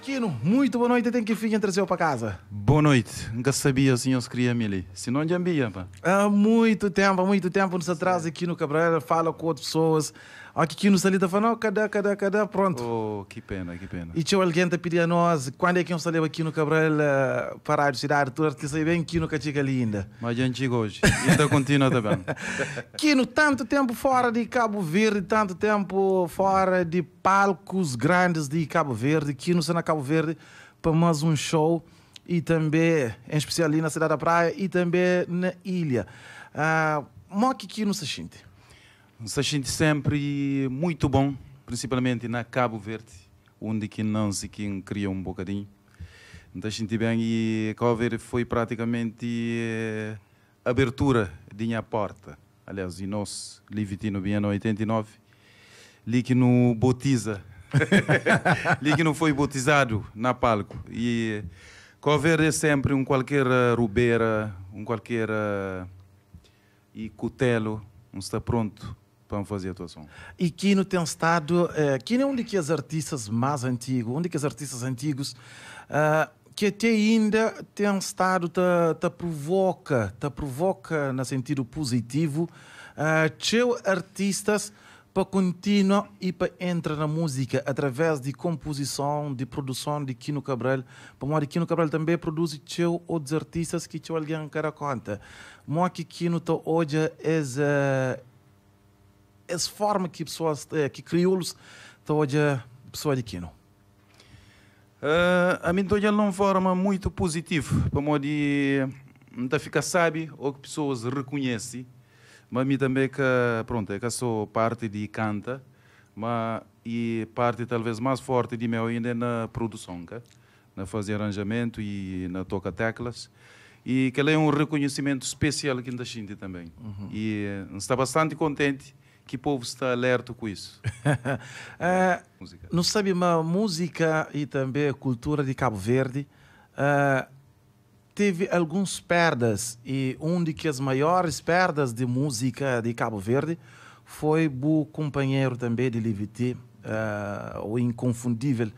Quino, muito boa noite. Tem que ficar trazer para casa. Boa noite. Nunca sabia o senhor se queria ali. Se não, já Há muito tempo, há muito tempo nos atrasa aqui no Cabreira. Fala com outras pessoas. Aqui ali estava, não, cadê, cadê, cadê, pronto. Oh, que pena, que pena. E tinha alguém que tá pedir a nós, quando é que eu saiu aqui no Cabral uh, eh, parar de tirar Arthur, que saiu bem aqui no Cachica linda. Mas é antigo hoje, ainda continua também. Quino, tanto tempo fora de Cabo Verde, tanto tempo fora de palcos grandes de Cabo Verde, Quino na Cabo Verde para mais um show e também, em especial ali na cidade da praia e também na ilha. Uh, que Quino se sente. Se sente sempre muito bom, principalmente na Cabo Verde, onde que não se que cria um bocadinho. Então, senti bem e Cabo Verde foi praticamente a eh, abertura de minha porta. Aliás, e nós, Livitino Biano 89, li que não botiza, li que não foi botizado na palco. E Cabo Verde é sempre um qualquer eh, rubeira, um qualquer eh, e cutelo, não está pronto para fazer a atuação. E Kino no tem estado, Kino eh, é de é que as artistas mais antigos, de é que as artistas antigos uh, eh, que até ainda tem estado te, te provoca, te provoca no sentido positivo, uh, teu artistas para continuar e para entrar na música através de composição, de produção de Kino Cabral. Para mim, Kino Cabral também produz teu outros artistas que teu alguém cara conta. Mó que Kino está hoje é essa forma que pessoas, eh, que crioulos estão a eh, pessoa adquirindo? Uh, ah, a mim de uma forma muito positiva, para modo de eh, não ficar sabe ou que pessoas reconhecem, mas mim também é que pronto, é que sou parte de canta, mas e parte talvez mais forte de meu ainda é na produção, que? na fazer arranjamento e na toca teclas e que ele é um reconhecimento especial aqui da Xindi também. Uhum. E está bastante contente que povo está alerta com isso? é, não sabe, mas música e também a cultura de Cabo Verde é, teve algumas perdas e uma de que as maiores perdas de música de Cabo Verde foi o companheiro também de Liviti, uh, é, o inconfundível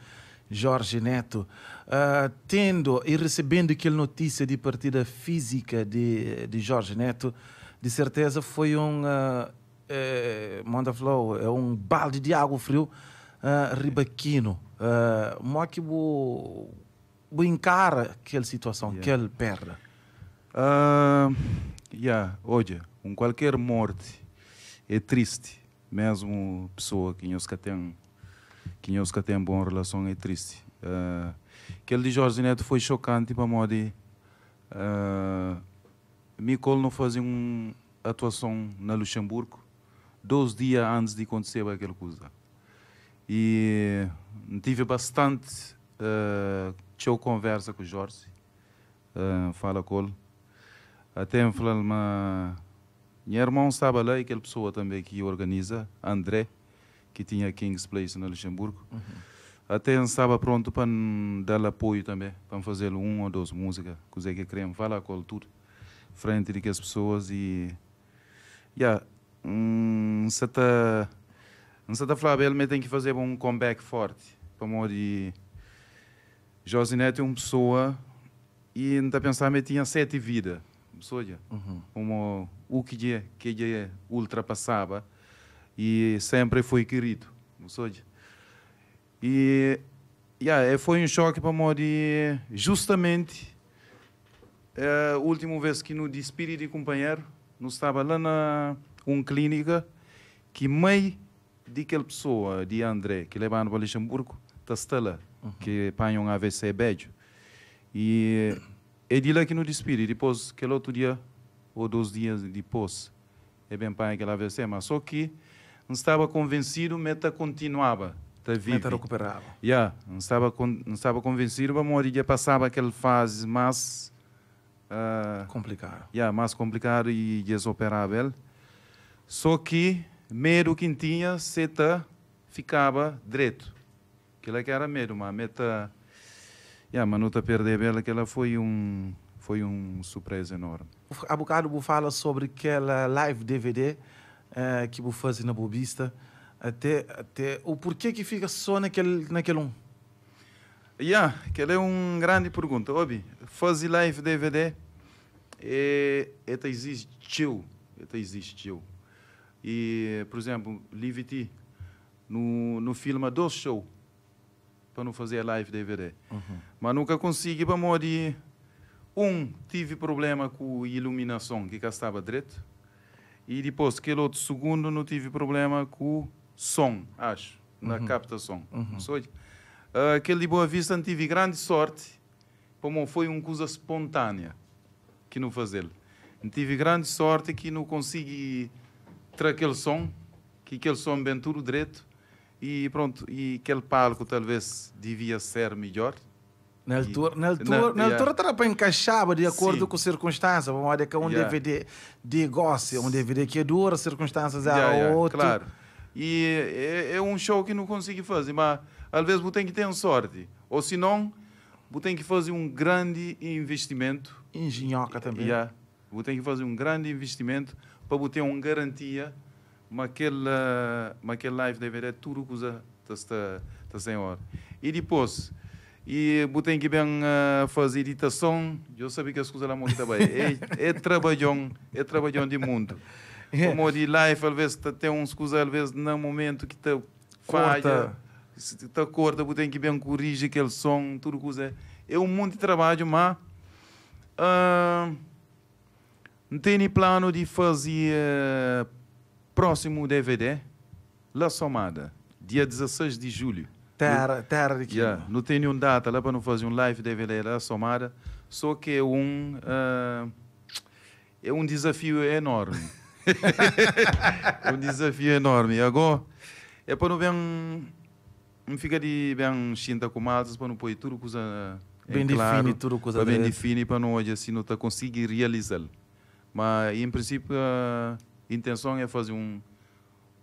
Jorge Neto, uh, tendo e recebendo aquela notícia de partida física de, de Jorge Neto, de certeza foi um uh, é, eh, Monda Flow é um balde de água frio uh, eh, ribaquino. Uh, eh, é que bo encara aquela situação, yeah. aquela perda. Uh, ah, yeah, olha, um qualquer morte é triste. Mesmo pessoa que nós tem que nós tem boa relação é triste. Uh, aquele de Jorge Neto foi chocante para modo uh, ah, Micol não fazia uma atuação na Luxemburgo dois dias antes de acontecer aquela coisa. E eh, tive bastante uh, conversa com o Jorge, uh, fala com ele. Até me falou meu irmão estava lá, aquela pessoa também que organiza, André, que tinha King's Place no Luxemburgo. Uhum. Até estava pronto para dar apoio também, para fazer uma ou duas músicas, coisa que queremos, falar com ele tudo, frente de que as pessoas e. Yeah, não está se está falar ele tem que fazer um comeback forte para de Josinete é uma pessoa e não está pensando que tinha sete vidas pessoa uhum. como o que ele que ultrapassava e sempre foi querido pessoa e yeah, foi um choque para de justamente eh, a última vez que no despedi de companheiro não estava lá na uma clínica que mãe de aquela pessoa, de André, que levava para Luxemburgo, está uhum. que põe um AVC médio. E é de lá que não despede. Depois, aquele outro dia, ou dois dias depois, é bem para aquele AVC. Mas só que não estava convencido, meta continuava. Tá vivo. Meta recuperava. Yeah, não, estava não estava convencido, mas morria passava aquela fase mais. Uh, ah, complicado. Yeah, mais complicado e desoperável. Só que, medo que tinha, seta ficava direito. Aquilo é que era medo, mas meta. Yeah, mas não te perder bela que ela foi um foi um surpresa enorme. Há bocado você fala sobre aquela live DVD eh, que você faz na Bobista. Até, até o porquê que fica só naquele, naquele um? Yeah, aquela é uma grande pergunta. Obi, fazer live DVD é, é existiu, é existiu. E, por exemplo, Liviti, no, no filme do show para não fazer live DVD. Uhum. Mas nunca consegui para morrer. Um, tive problema com iluminação, que estava direito. E depois, aquele outro segundo, não tive problema com som, acho, na uhum. captação. Uhum. uh, aquele de Boa Vista, não tive grande sorte. Para mim, foi uma coisa espontânea que não fazer. Não tive grande sorte que não consegui traz aquele som, que aquele som bem tudo direito, e pronto, e aquele palco talvez devia ser melhor. Na altura, na altura, na, altura era para encaixar de acordo sim. com circunstâncias. Vamos olhar que um yeah. DVD de gosto, um DVD que é dura, circunstâncias é yeah, yeah, outro. Claro. E é, é, um show que não consegui fazer, mas às vezes você tem que ter sorte. Ou se não, você tem que fazer um grande investimento. Engenhoca também. Yeah. Vou ter que fazer um grande investimento para botar uma garantia naquela naquele eh, live DVD tudo que usa esta tá, tá, tá senhora. E depois, e ter que bem uh, fazer editação, eu sabia que as coisas lá muito bem. É, é trabalhão, é trabalhão de mundo. É. Como de live, às vezes tem uns coisas, às vezes, no momento que te falha. se está corta, tem que bem corrigir aquele som, tudo coisa. É, é um mundo de trabalho, mas uh, tem plano de fazer próximo DVD, La Somada, dia 16 de julho. Terra, terra de que? Yeah, não tenho um data lá para não fazer um live DVD La Somada, só que é um, uh, é um desafio enorme. é um desafio enorme. agora, é para não ver um, não fica de bem chinta com matos, para não pôr tudo coisa... Bem claro, tudo coisa Para bem definido para não hoje assim não tá conseguir realizá-lo. Mas, em princípio, a intenção é fazer um,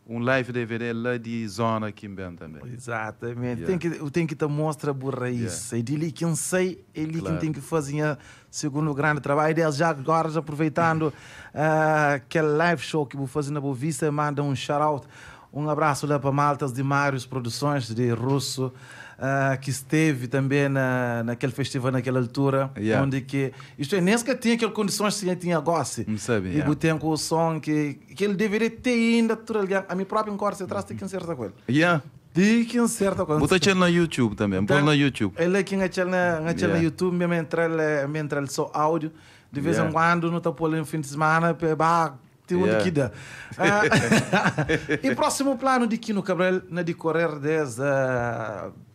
um live DVD lá de zona Kimben também. Exatamente. Yeah. Tem que tem que te mostrar por raiz. Yeah. É que quem sei, é ele claro. quem tem que fazer ah, segundo grande trabalho. Eles já agora, já aproveitando ah, aquele uh, live show que vou fazer na Bovista, manda um shout out, um abraço lá para Maltas de Marios Produções de Russo uh, que esteve também na, naquele festival naquela altura, yeah. onde que, isto é, nem tinha aquelas condições que tinha gosse. Não sabe, E botei com o som que, que ele deveria ter ainda, tudo ali A mim próprio encosta atrás tem que acertar com ele. Yeah. Tem que acertar com coisa Bota ele na YouTube também, põe tá. na YouTube. Ele que na, na, yeah. na YouTube, mesmo entrar, entra entrar só áudio. De vez yeah. em quando, não está por no fim de semana, bah, tem yeah. onde que dá. Uh, e próximo plano de Kino Cabral, na decorrer dessa... Uh,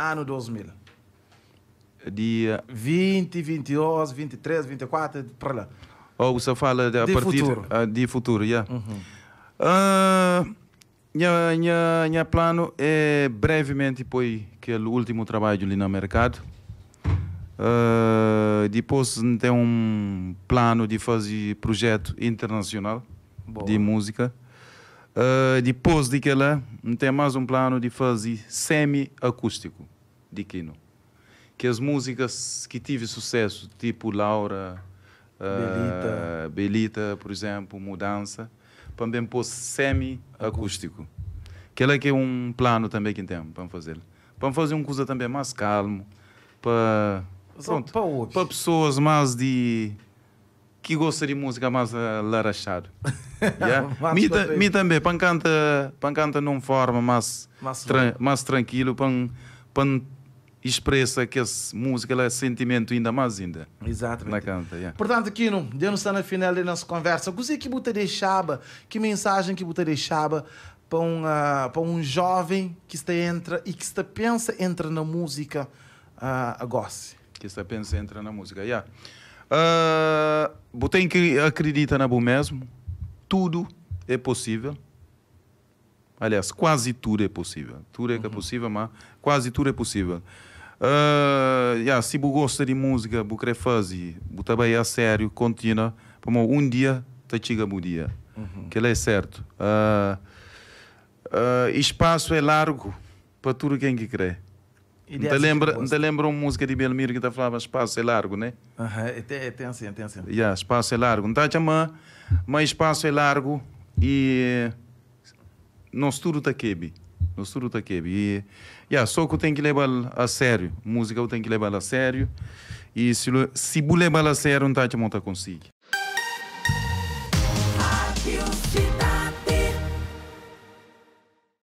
ano 2000. Dia 20, 22, 23, 24, para lá. Ou oh, você fala de, a de partir futuro. Uh, de futuro, já. Yeah. Uhum. Uh, ah, minha, plano é brevemente depois que o último trabalho ali no mercado. Uh, depois tem um plano de fazer projeto internacional Boa. de música. Uh, eh, depois de lá, tem mais um plano de fazer semi-acústico de Kino. Que as músicas que tive sucesso, tipo Laura, eh, Belita, uh, Belita por exemplo, Mudança, também pôs semi-acústico. Que é que é um plano também que temos para fazer. Para fazer uma coisa também mais calmo, para. para pessoas mais de que gosta de música mais eh, larachado. Yeah? me, ta, me também, para canta, para canta numa forma mais, mas tra, mais tranquilo, para, para expressa que essa música ela é sentimento ainda mais ainda. Exatamente. Na canta, yeah. Portanto, Kino, Deus está na final da nossa conversa. O que você deixava, que mensagem que você deixava para um, uh, para um jovem que está entra e que está pensa entra na música uh, ah, a Que está pensa entra na música, yeah. Uh, ah, Botem que acredita na bom mesmo. Tudo é possível. Aliás, quase tudo é possível. Tudo é, é uhum. possível, mas quase tudo é possível. Uh, yeah, se você gosta de música, você quer fazer, você também a sério, continua. Um dia, te chega o dia. Uhum. Que é certo. Uh, uh, espaço é largo para tudo quem que crê te é assim lembra, te lembra uma música de Belmiro que está falava espaço é largo, né? Aham, uh é, -huh. É, tem, assim, tem assim. Yeah, espaço é largo. Não está chamando, mas espaço é largo e Nosso tudo está quebe. Nós tudo está quebe. E yeah, só que eu tenho que levar a sério. Música eu tenho que levar a sério. E se, se levar a sério, não está chamando, não consigo.